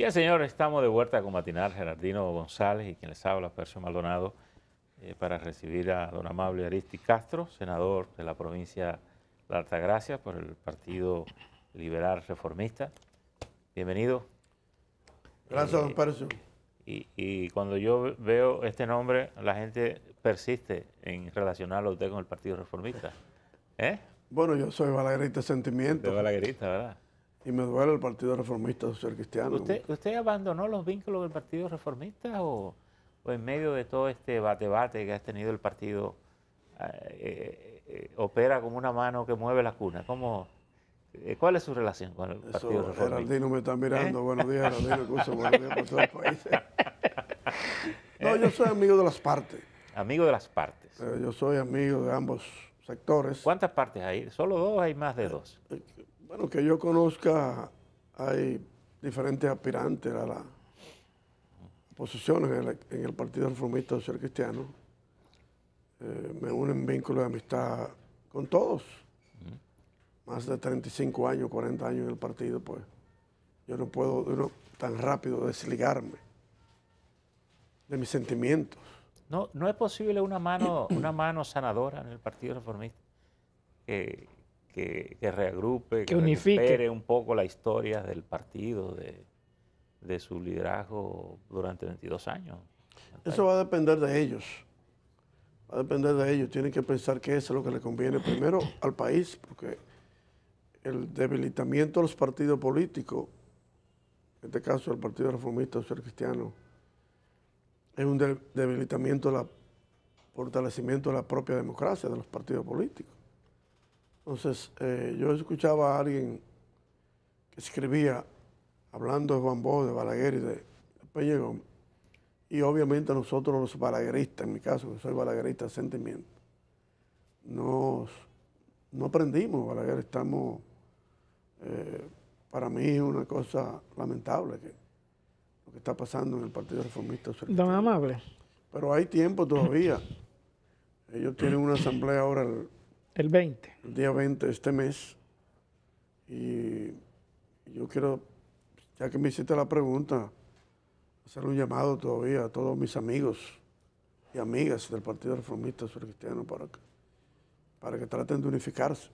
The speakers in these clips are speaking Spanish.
Bien, señor. estamos de vuelta con Matinar Gerardino González y quien les habla, Percio Maldonado, eh, para recibir a don Amable Aristi Castro, senador de la provincia de Altagracia por el Partido Liberal Reformista. Bienvenido. Gracias, don eh, Percio. Y, cuando yo veo este nombre, la gente persiste en relacionarlo usted con el Partido Reformista. ¿eh? Bueno, yo soy balaguerista de sentimiento. De balaguerista, ¿verdad? Y me duele el Partido Reformista Social Cristiano. ¿Usted, ¿Usted abandonó los vínculos del Partido Reformista o, en medio de todo este debate que ha tenido el partido eh, eh, eh, opera como una mano que mueve la cuna? ¿Cómo, ¿Cuál es su relación con el Partido Reformista? Geraldino me está mirando. Buenos días, por todo el país. no, yo soy amigo de las partes. Amigo de las partes. yo soy amigo de ambos sectores. ¿Cuántas partes hay? ¿Solo dos hay más de dos? Bueno, que yo conozca, hay diferentes aspirantes a la posiciones en el, Partido Reformista Social Cristiano. Eh, me unen vínculos de amistad con todos. Más de 35 años, 40 años en el partido, pues yo no puedo tan rápido desligarme de mis sentimientos. No, no es posible una mano, una mano sanadora en el Partido Reformista que, reagrupe, que, unifique. un poco la historia del partido, de, su liderazgo durante 22 años. Eso va a depender de ellos. Va a depender de ellos. Tienen que pensar que eso es lo que le conviene primero al país, porque el debilitamiento de los partidos políticos, en este caso el Partido Reformista Social Cristiano, es un debilitamiento, la fortalecimiento de la propia democracia de los partidos políticos. Entonces, eh, yo escuchaba a alguien que escribía hablando de Juan Bosch, de Balaguer y de Peña Y obviamente nosotros los balagueristas, en mi caso, que soy balaguerista de sentimiento, nos, no aprendimos Balaguer. Estamos, eh, para mí es una cosa lamentable que, lo que está pasando en el Partido Reformista. Don Amable. Pero hay tiempo todavía. Ellos tienen una asamblea ahora el 20. El día 20 de este mes. Y yo quiero, ya que me hiciste la pregunta, hacer un llamado todavía a todos mis amigos y amigas del Partido Reformista Sur Cristiano para que, para que traten de unificarse.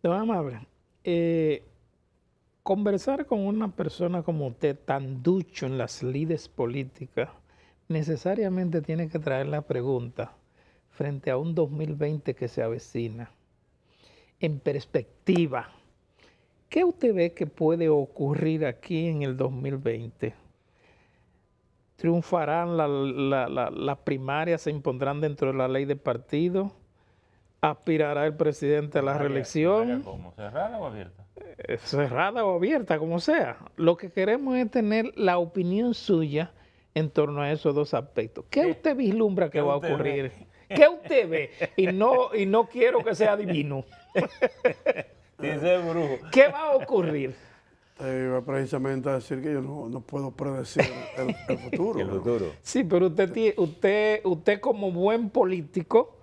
Don Amable, eh, conversar con una persona como usted, tan ducho en las lides políticas, necesariamente tiene que traer la pregunta frente a un 2020 que se avecina. En perspectiva, ¿qué usted ve que puede ocurrir aquí en el 2020? ¿Triunfarán las primarias, se impondrán dentro de la ley de partido? ¿Aspirará el presidente a la reelección? ¿Cerrada o abierta? Eh, cerrada o abierta, como sea. Lo que queremos es tener la opinión suya en torno a esos dos aspectos. ¿Qué, usted vislumbra que va a ocurrir? ¿Qué usted ve? Y no, y no quiero que sea divino. Dice brujo. ¿Qué va a ocurrir? Te iba precisamente a decir que yo no, no puedo predecir el, futuro. el futuro. Sí, pero usted, usted, usted como buen político,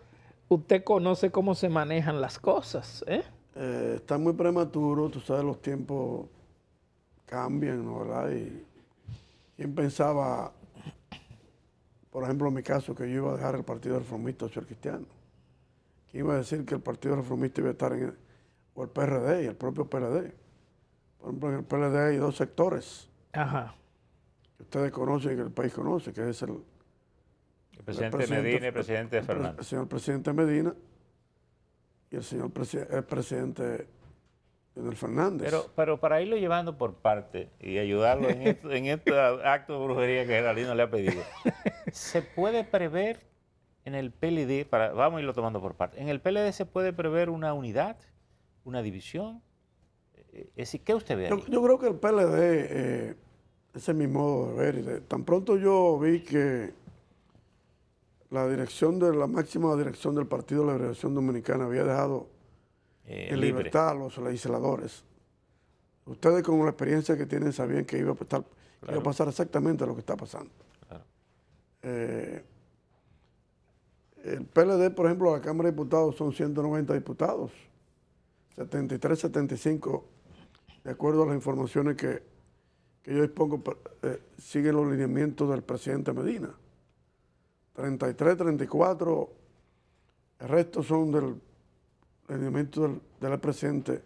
usted conoce cómo se manejan las cosas. ¿eh? eh está muy prematuro, tú sabes, los tiempos cambian, ¿no? ¿verdad? Y, ¿Quién pensaba por ejemplo, en mi caso, que yo iba a dejar el Partido Reformista Social Cristiano, que iba a decir que el Partido Reformista iba a estar en el, o el PRD y el propio PLD. Por ejemplo, en el PLD hay dos sectores Ajá. que ustedes conocen y que el país conoce, que es el, el, presidente, Medina y el presidente Fernández. El, señor presidente Medina y el señor el presidente Fernández. Pero, para irlo llevando por parte y ayudarlo en, este acto de brujería que Geraldino le ha pedido, ¿se puede prever en el PLD, para, vamos a irlo tomando por parte, en el PLD se puede prever una unidad, una división? Eh, eh, ¿qué usted ve? Yo, creo que el PLD, eh, ese es mi modo de ver, tan pronto yo vi que la dirección de la máxima dirección del Partido de la Liberación Dominicana había dejado en eh, libertad a los legisladores. Ustedes con la experiencia que tienen sabían que iba a, estar, a pasar exactamente lo que está pasando. Eh, el PLD, por ejemplo, la Cámara de Diputados son 190 diputados, 73, 75, de acuerdo a las informaciones que, yo dispongo, eh, siguen los lineamientos del presidente Medina. 33, 34, el resto son del el del, del presidente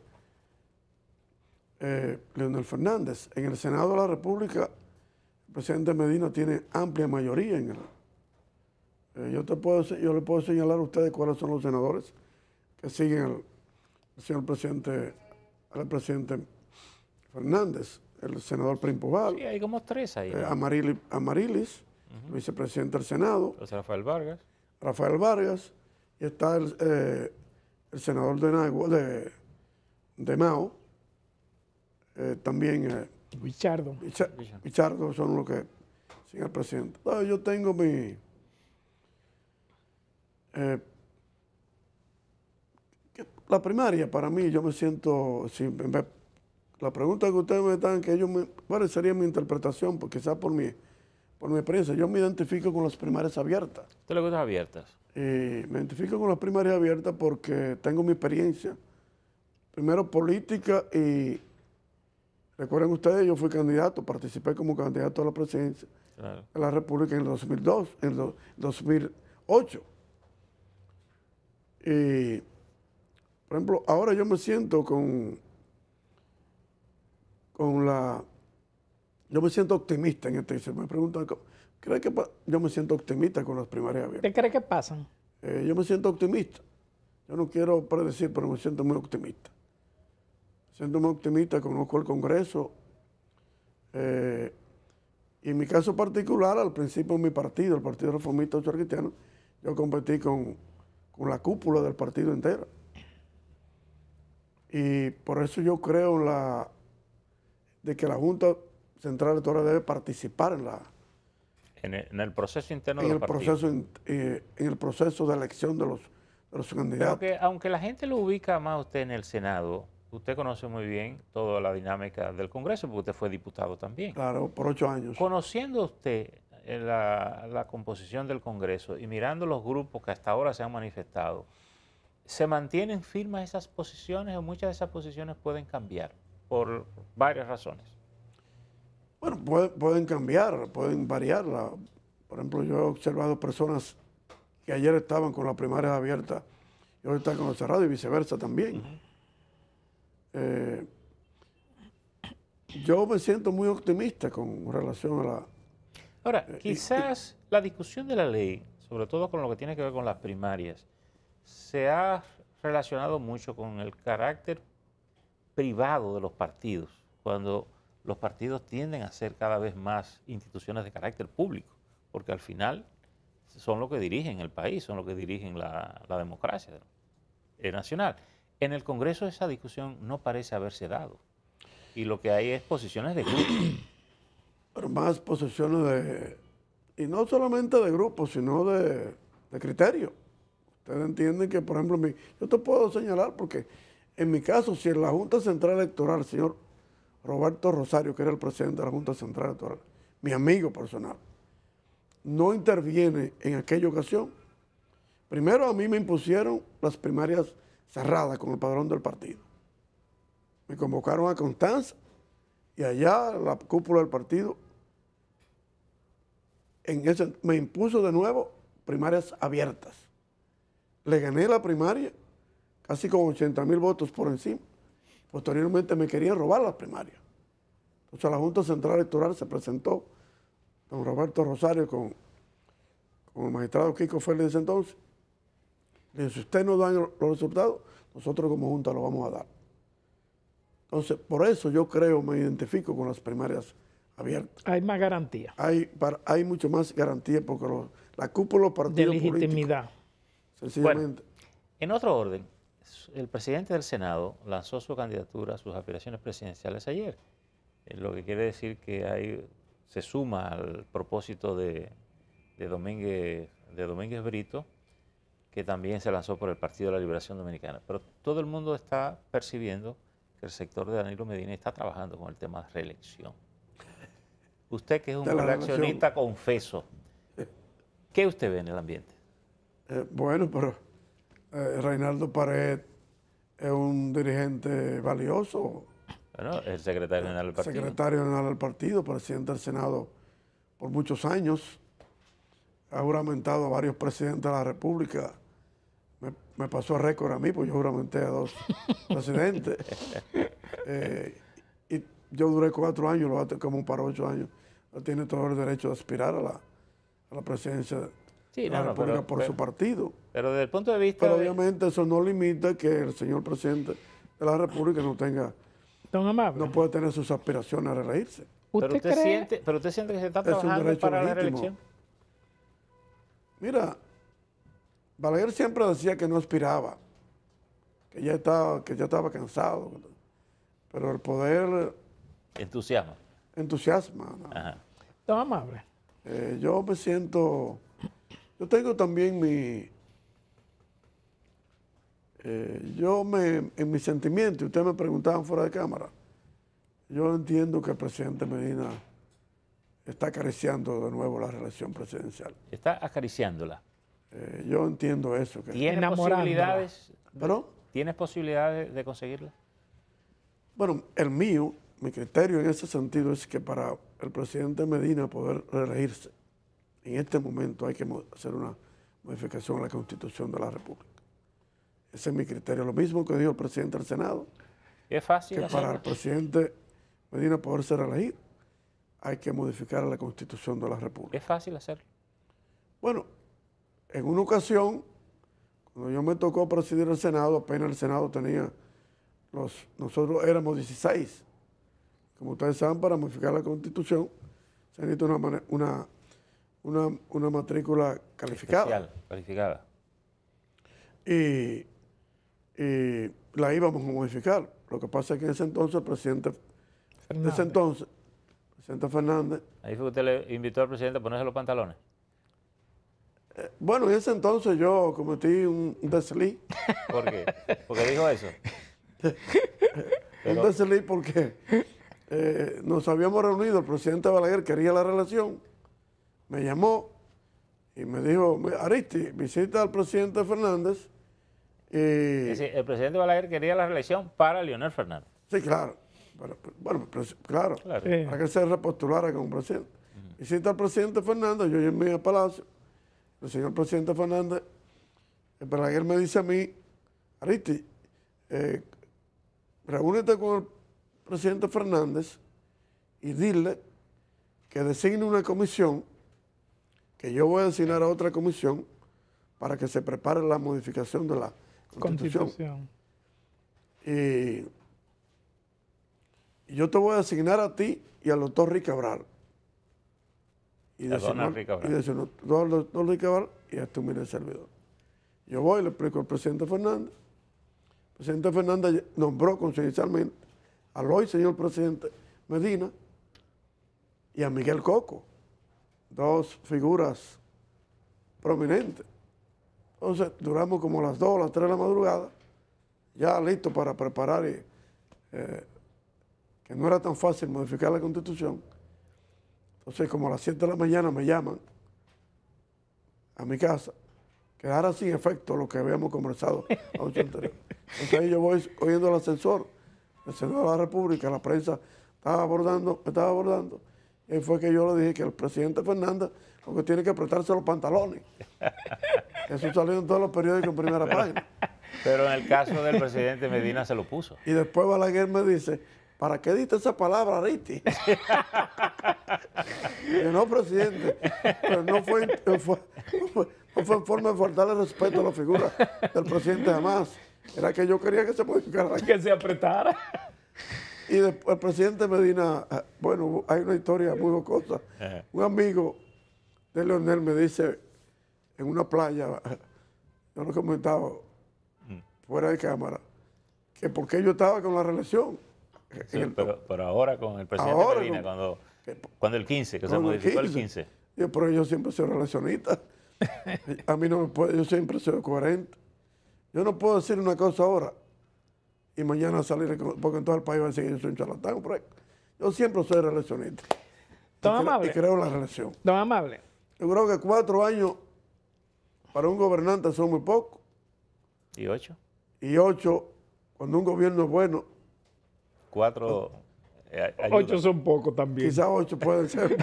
eh, Leonel Fernández. En el Senado de la República, el presidente Medina tiene amplia mayoría en eh, yo, te puedo, le puedo señalar a ustedes cuáles son los senadores que siguen al, señor presidente, al presidente Fernández, el senador Primpoval. Sí, hay como tres ahí. Eh, Amarilis, vicepresidente del Senado. Rafael Vargas. Rafael Vargas. Y está el, el senador de, Nagua, de, Mao, eh, también... Eh, Richardo. son los que Señor presidente. Ah, yo tengo mi... Eh, la primaria para mí, yo me siento, la pregunta que ustedes me dan, que ellos me, ¿Cuál sería mi interpretación, porque quizás por mi, por mi experiencia, yo me identifico con las primarias abiertas. ¿Te le gustan abiertas? Eh, me identifico con las primarias abiertas porque tengo mi experiencia, primero política y recuerden ustedes, yo fui candidato, participé como candidato a la presidencia de la República en el 2002, en el 2008. Y, por ejemplo, ahora yo me siento con, con la yo me siento optimista en este. Se me preguntan, ¿cree que yo me siento optimista con las primarias abiertas? ¿Qué cree que pasan? Eh, yo me siento optimista. Yo no quiero predecir, pero me siento muy optimista. Me siento muy optimista, conozco el Congreso. Eh, y en mi caso particular, al principio mi partido, el Partido Reformista Ocho Cristiano, yo competí con, con la cúpula del partido entero. Y por eso yo creo en la, de que la Junta Central Electoral debe participar en la... En el, proceso interno del de el proceso eh, En el proceso de elección de los, candidatos. aunque la gente lo ubica más usted en el Senado, usted conoce muy bien toda la dinámica del Congreso, porque usted fue diputado también. Claro, por ocho años. Conociendo usted eh, la, la, composición del Congreso y mirando los grupos que hasta ahora se han manifestado, ¿se mantienen firmes esas posiciones o muchas de esas posiciones pueden cambiar por varias razones? Bueno, pueden cambiar, pueden variarla. Por ejemplo, yo he observado personas que ayer estaban con las primarias abiertas y hoy están con las cerradas y viceversa también. Eh, yo me siento muy optimista con relación a la... Ahora, eh, quizás la discusión de la ley, sobre todo con lo que tiene que ver con las primarias, se ha relacionado mucho con el carácter privado de los partidos. Cuando los partidos tienden a ser cada vez más instituciones de carácter público, porque al final son los que dirigen el país, son los que dirigen la, democracia eh, nacional. En el Congreso esa discusión no parece haberse dado. Y lo que hay es posiciones de grupo. Pero más posiciones de... Y no solamente de grupos, sino de, criterio. Ustedes entienden que, por ejemplo, yo te puedo señalar porque en mi caso, si en la Junta Central Electoral, señor Roberto Rosario, que era el presidente de la Junta Central Electoral, mi amigo personal, no interviene en aquella ocasión. Primero a mí me impusieron las primarias cerradas con el padrón del partido. Me convocaron a Constanza y allá la cúpula del partido en ese, me impuso de nuevo primarias abiertas. Le gané la primaria casi con 80 mil votos por encima. Posteriormente me querían robar las primarias. Entonces la Junta Central Electoral se presentó, don Roberto Rosario con, con el magistrado Kiko Félix entonces. Le dice, si usted no da los resultados, nosotros como Junta lo vamos a dar. Entonces, por eso yo creo, me identifico con las primarias abiertas. Hay más garantía. Hay, hay mucho más garantía porque la cúpula partido De legitimidad. sencillamente. en otro orden, el presidente del Senado lanzó su candidatura, sus aspiraciones presidenciales ayer, eh, lo que quiere decir que se suma al propósito de, Domínguez, de Brito, que también se lanzó por el Partido de la Liberación Dominicana. Pero todo el mundo está percibiendo que el sector de Danilo Medina está trabajando con el tema de reelección. Usted que es un reaccionista confeso, ¿qué usted ve en el ambiente? Eh, bueno, pero eh, Reinaldo Pared es un dirigente valioso. Bueno, el secretario general del partido. Secretario general del partido, presidente del Senado por muchos años. Ha juramentado a varios presidentes de la República. Me, pasó a récord a mí, pues yo juramenté a dos presidentes. Eh, y yo duré cuatro años, lo como para ocho años. tiene todo el derecho de aspirar a la, a la presidencia la República por su partido. Pero desde el punto de vista. Pero obviamente eso no limita que el señor presidente de la República no tenga. Amable. No puede tener sus aspiraciones a reírse. ¿Usted pero, usted siente, pero usted siente que se está trabajando para la reelección. Mira, Balaguer siempre decía que no aspiraba, que ya estaba, que ya estaba cansado. Pero el poder. Entusiasma. Entusiasma. Ajá. Amable. Eh, yo me siento yo tengo también mi... Eh, yo me, en mi sentimiento ustedes me preguntaban fuera de cámara, yo entiendo que el presidente Medina está acariciando de nuevo la relación presidencial. Está acariciándola. Eh, yo entiendo eso. Que posibilidades? ¿Pero? ¿Tienes posibilidades de conseguirla? Bueno, el mío, mi criterio en ese sentido es que para el presidente Medina poder reelegirse, en este momento hay que hacer una modificación a la Constitución de la República. Ese es mi criterio. Lo mismo que dijo el presidente del Senado. Es fácil. Que para el presidente Medina poder ser elegido, hay que modificar la Constitución de la República. Es fácil hacerlo. Bueno, en una ocasión, cuando yo me tocó presidir el Senado, apenas el Senado tenía los, nosotros éramos 16. Como ustedes saben, para modificar la Constitución se necesita una, una una, una matrícula calificada. calificada. Y, la íbamos a modificar. Lo que pasa es que en ese entonces el presidente, Fernández. ese entonces, presidente Fernández. Ahí fue que usted le invitó al presidente a ponerse los pantalones. Eh, bueno, en ese entonces yo cometí un desliz. ¿Por qué? Porque dijo eso. un desliz porque eh, nos habíamos reunido, el presidente Balaguer quería la relación me llamó y me dijo, Aristi, visita al presidente Fernández. el presidente Balaguer quería la reelección para Leonel Fernández. Sí, claro. bueno, pues, pues, pues, claro, para que se repostulara como presidente. Visita al presidente Fernández, yo llegué a Palacio. El señor presidente Fernández, el Balaguer me dice a mí, Aristi, eh, reúnete con el presidente Fernández y dile que designe una comisión yo voy a asignar a otra comisión para que se prepare la modificación de la Constitución. Y yo te voy a asignar a ti y a los dos Cabral. Y a Donald Cabral. Y y a tu mire servidor. Yo voy le explico al presidente Fernández. El presidente Fernández nombró conciencialmente al hoy señor presidente Medina y a Miguel Coco dos figuras prominentes. Entonces duramos como las 2, las 3 de la madrugada, ya listo para preparar, eh, que no era tan fácil modificar la constitución. Entonces como a las 7 de la mañana me llaman a mi casa, quedara sin efecto lo que habíamos conversado a anterior. Entonces yo voy oyendo al ascensor, el Senado de la República, la prensa estaba abordando, estaba abordando. Y fue que yo le dije que el presidente Fernanda porque tiene que apretarse los pantalones. Eso salió en todos los periódicos en primera página. Pero en el caso del presidente Medina se lo puso. Y después Balaguer me dice, ¿para qué diste esa palabra, Riti? no, presidente, no fue, en forma de faltarle respeto a la figura del presidente además. Era que yo quería que se modificara. Que se apretara. Y después el presidente Medina, eh, bueno, hay una historia muy jocosa. Un amigo de Leonel me dice, en una playa, eh, yo lo comentaba mm. fuera de cámara, que porque yo estaba con la relación. pero, ahora con el presidente Medina, cuando, cuando el 15, que se modificó el 15. Yo, pero yo siempre soy relacionista. A mí no me puede, yo siempre soy coherente. Yo no puedo decir una cosa ahora y mañana salir, porque en todo el país va a seguir soy un charlatán. yo siempre soy relacionista. Don y amable. Creo, y creo en la relación. Don amable. Yo creo que cuatro años para un gobernante son muy pocos. ¿Y ocho? Y ocho, cuando un gobierno es bueno. Cuatro. Eh, ocho son pocos también. Quizás ocho pueden ser.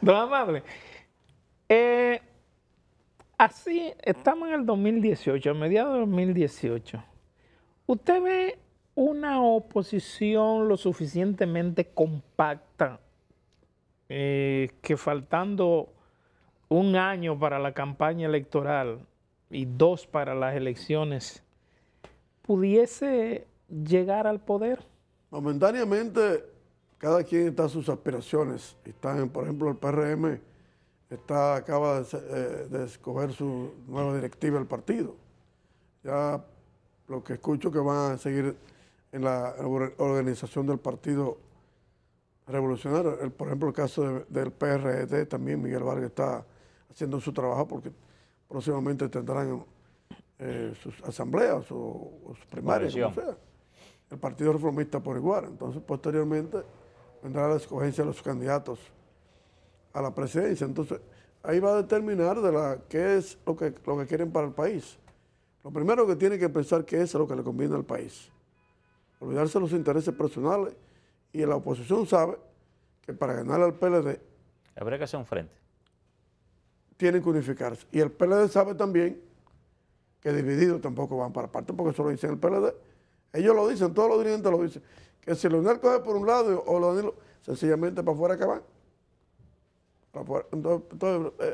Don amable. Eh, así, estamos en el 2018, a mediados de 2018. ¿Usted ve una oposición lo suficientemente compacta eh, que faltando un año para la campaña electoral y dos para las elecciones, pudiese llegar al poder? Momentáneamente, cada quien está a sus aspiraciones. Están, por ejemplo, el PRM está, acaba eh, de, escoger su nueva directiva del partido. Ya lo que escucho que van a seguir en la organización del Partido Revolucionario. por ejemplo, el caso del PRD también, Miguel Vargas está haciendo su trabajo porque próximamente tendrán eh, sus asambleas o, sus primarias, El Partido Reformista por igual. Entonces, posteriormente vendrá la escogencia de los candidatos a la presidencia. Entonces, ahí va a determinar de la qué es lo que, lo que quieren para el país. Lo primero que tiene que pensar que es lo que le conviene al país. Olvidarse de los intereses personales y la oposición sabe que para ganar al PLD... Habría que hacer un frente. Tienen que unificarse. Y el PLD sabe también que divididos tampoco van para parte, porque eso lo dicen el PLD. Ellos lo dicen, todos los dirigentes lo dicen. Que si Leonel coge por un lado o Leonel sencillamente para afuera que van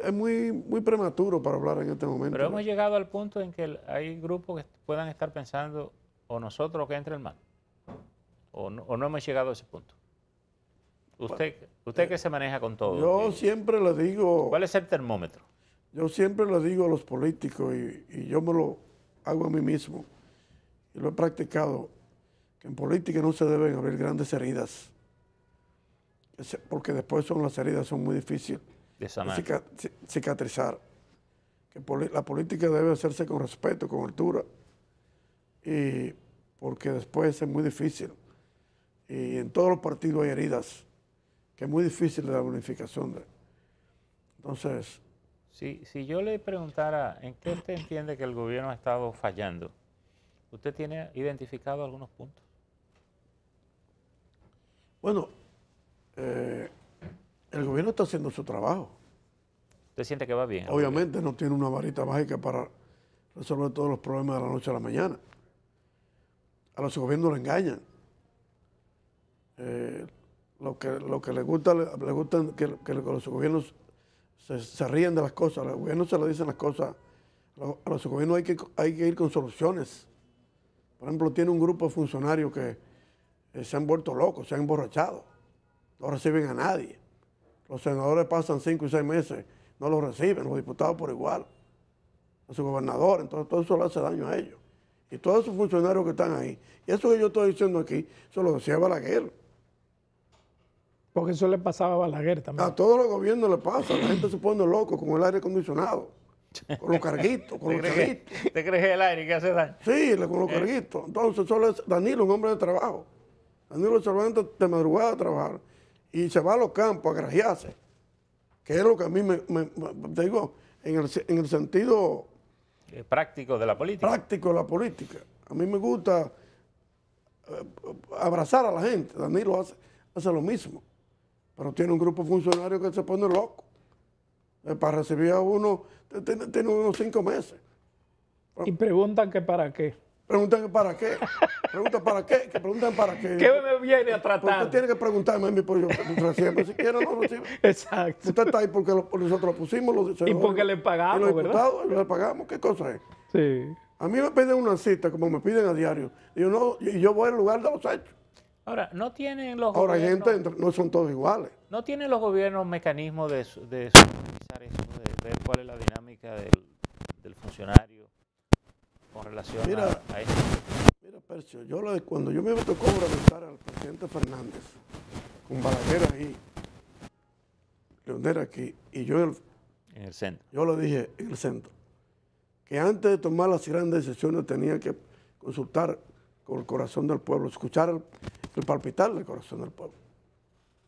es muy, muy prematuro para hablar en este momento. Pero hemos llegado al punto en que hay grupos que puedan estar pensando o nosotros que entre el mal. O no, o no hemos llegado a ese punto. Usted, usted eh, que se maneja con todo. Yo siempre le digo... ¿Cuál es el termómetro? Yo siempre le digo a los políticos y, y yo me lo hago a mí mismo y lo he practicado, que en política no se deben haber grandes heridas porque después son las heridas son muy difíciles de cicatrizar. la política debe hacerse con respeto, con altura, y porque después es muy difícil. Y en todos los partidos hay heridas, que es muy difícil la unificación. entonces... Si, si yo le preguntara, ¿en qué usted entiende que el gobierno ha estado fallando? ¿Usted tiene identificado algunos puntos? Bueno, eh, el gobierno está haciendo su trabajo. ¿Usted siente que va bien? Obviamente no tiene una varita mágica para resolver todos los problemas de la noche a la mañana. A los gobiernos le engañan. Eh, lo que, lo que les gusta, le gusta que, los gobiernos se, ríen de las cosas, los gobiernos se le dicen las cosas, a los gobiernos hay que, hay que ir con soluciones. Por ejemplo, tiene un grupo de funcionarios que eh, se han vuelto locos, se han emborrachado no reciben a nadie. Los senadores pasan cinco y seis meses, no los reciben, los diputados por igual, a su gobernador, entonces todo eso le hace daño a ellos. Y todos esos funcionarios que están ahí. Y eso que yo estoy diciendo aquí, eso lo decía Balaguer. Porque eso le pasaba a Balaguer también. A todos los gobiernos le pasa, la gente se pone loco con el aire acondicionado, con los carguitos, ¿Te crees, ¿Te el aire que hace daño? Sí, con los carguitos. Entonces solo es Danilo, un hombre de trabajo. Danilo Cervantes de madrugada a trabajar y se va a los campos a grajearse, que es lo que a mí me, digo, en el, sentido... Eh, práctico de la política. Práctico de la política. A mí me gusta eh, abrazar a la gente, Danilo hace, hace lo mismo, pero tiene un grupo funcionario que se pone loco eh, para recibir a uno, tiene, tiene unos cinco meses. Y preguntan que para qué. Preguntan para qué. Preguntan para qué. Que preguntan para qué. ¿Qué me viene a tratar? usted tiene que preguntarme a mí por yo. Siempre, si quiere, no recibe. Exacto. Usted está ahí porque nosotros pusimos. Los, y porque le pagamos, y los Le pagamos. ¿Qué cosa es? Sí. A mí me piden una cita, como me piden a diario. Y yo, no, y yo voy al lugar de los hechos. Ahora, no tienen los Ahora, gobiernos, gente, no son todos iguales. No tienen los gobiernos mecanismos de, de, eso de ver cuál es la dinámica del, del funcionario relación mira, Mira, Percio, yo cuando yo me tocó organizar al presidente Fernández, con Balaguer ahí, Leonel aquí, y yo... en el centro. Yo lo dije, en el centro. Que antes de tomar las grandes decisiones tenía que consultar con el corazón del pueblo, escuchar el, palpitar del corazón del pueblo.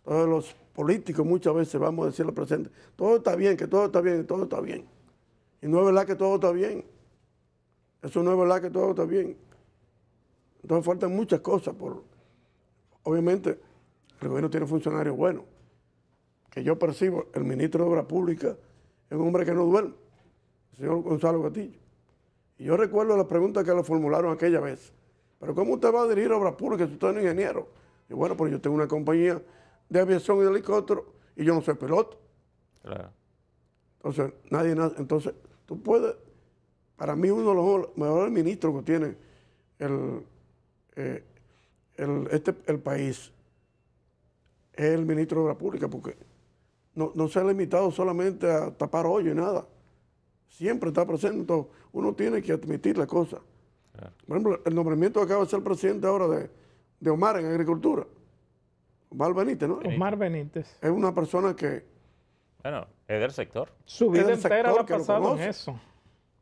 Todos los políticos muchas veces vamos a decirle al presidente, todo está bien, que todo está bien, todo está bien. Y no es verdad que todo está bien. Eso no es verdad que todo está bien. Entonces faltan muchas cosas por... Obviamente, el gobierno tiene funcionarios buenos. Que yo percibo, el ministro de Obras Públicas es un hombre que no duerme, el señor Gonzalo Gatillo. Y yo recuerdo la pregunta que le formularon aquella vez. ¿Pero cómo usted va a dirigir Obras Públicas si usted es un ingeniero? Y bueno, pues yo tengo una compañía de aviación y de helicóptero y yo no soy piloto. Claro. Entonces, nadie, entonces, tú puedes para mí uno de los mejores ministros que tiene el, eh, este, el, país es el ministro de la Pública, porque no, se ha limitado solamente a tapar hoyo y nada. Siempre está presente, uno tiene que admitir la cosa. Por ejemplo, el nombramiento acaba de ser presidente ahora de, Omar en Agricultura. Omar Benítez, ¿no? Omar Benítez. Es una persona que... Bueno, es del sector. Su vida entera la ha pasado en eso.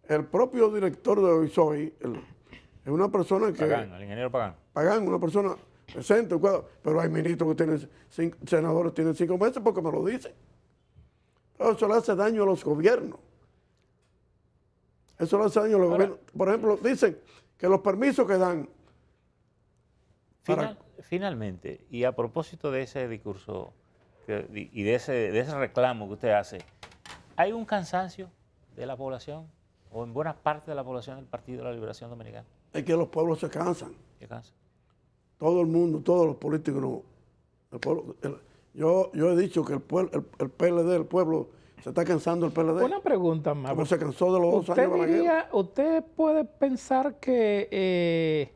El propio director de hoy es una persona que... Pagán, el ingeniero Pagán. Pagán, una persona decente, pero hay ministros que tienen cinco, senadores que tienen cinco meses porque me lo dicen. Eso le hace daño a los gobiernos. Eso le hace daño a los gobiernos. Por ejemplo, dicen que los permisos que dan... Finalmente, y a propósito de ese discurso y de ese, de ese reclamo que usted hace, ¿hay un cansancio de la población? o en buena parte de la población del Partido de la Liberación Dominicana. Es que los pueblos se cansan. Se cansan. Todo el mundo, todos los políticos. yo, yo he dicho que el, el, PLD, el pueblo, se está cansando el PLD. Una pregunta más. ¿Cómo se cansó de los dos años Usted puede pensar que eh,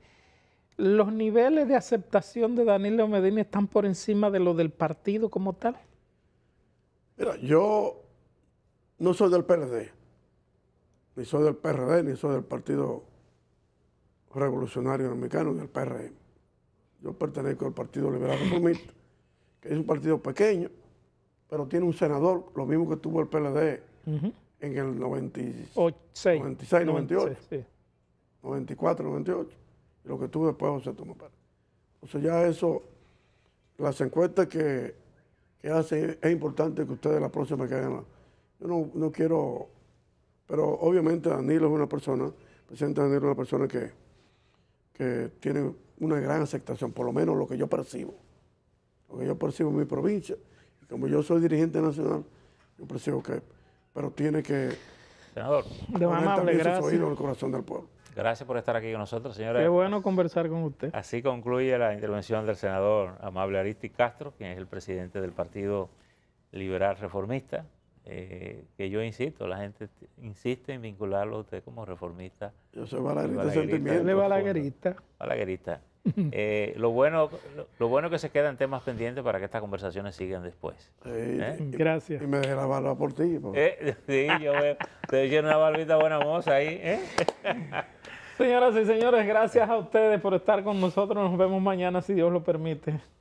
los niveles de aceptación de Danilo Medina están por encima de lo del partido como tal. Mira, yo no soy del PLD ni soy del PRD, ni soy del Partido Revolucionario Dominicano, ni del PRM. Yo pertenezco al Partido Liberal Reformista, que es un partido pequeño, pero tiene un senador, lo mismo que tuvo el PLD en el 96, 96 98, sí. 94, 98, lo que tuvo después José Tomás Pérez. sea ya eso, las encuestas que, que hacen, es importante que ustedes la próxima que hagan. Yo no quiero pero obviamente Danilo es una persona, presidente Danilo es una persona que, tiene una gran aceptación, por lo menos lo que yo percibo. Lo que yo percibo en mi provincia. Y como yo soy dirigente nacional, yo percibo que, pero tiene que... Senador, de amable, gracias. el corazón del pueblo. Gracias por estar aquí con nosotros, señora. Qué bueno conversar con usted. Así concluye la intervención del senador Amable Aristi Castro, quien es el presidente del Partido Liberal Reformista. Eh, que yo insisto, la gente insiste en vincularlo a usted como reformista. Yo soy balaguerista, balaguerista, balaguerista. balaguerista. Eh, lo, bueno, lo, bueno que se quedan temas pendientes para que estas conversaciones sigan después. ¿Eh? Gracias. Y me dejé la barba por ti. Pues. sí, yo veo, te una barbita buena moza ahí. Señoras y señores, gracias a ustedes por estar con nosotros. Nos vemos mañana si Dios lo permite.